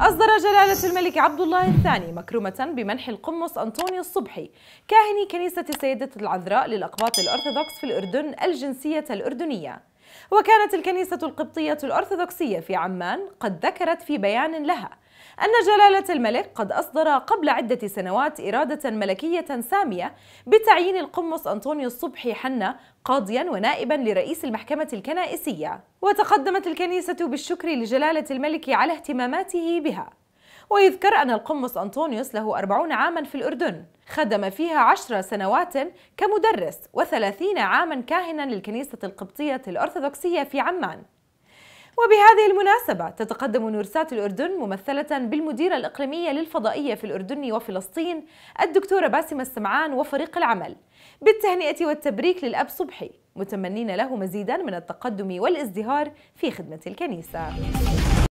أصدر جلالة الملك عبد الله الثاني مكرمة بمنح القمص أنطوني الصبحي كاهن كنيسة سيدة العذراء للأقباط الأرثوذكس في الأردن الجنسية الأردنية وكانت الكنيسة القبطية الأرثوذكسية في عمان قد ذكرت في بيان لها أن جلالة الملك قد أصدر قبل عدة سنوات إرادة ملكية سامية بتعيين القمص أنطونيو الصبحي حنا قاضيا ونائبا لرئيس المحكمة الكنائسية وتقدمت الكنيسة بالشكر لجلالة الملك على اهتماماته بها ويذكر أن القمص أنطونيوس له أربعون عاما في الأردن خدم فيها عشر سنوات كمدرس وثلاثين عاما كاهنا للكنيسة القبطية الأرثوذكسية في عمان وبهذه المناسبة تتقدم نورسات الأردن ممثلة بالمديرة الإقليمية للفضائية في الأردن وفلسطين الدكتورة باسمة السمعان وفريق العمل بالتهنئة والتبريك للأب صبحي متمنين له مزيدا من التقدم والازدهار في خدمة الكنيسة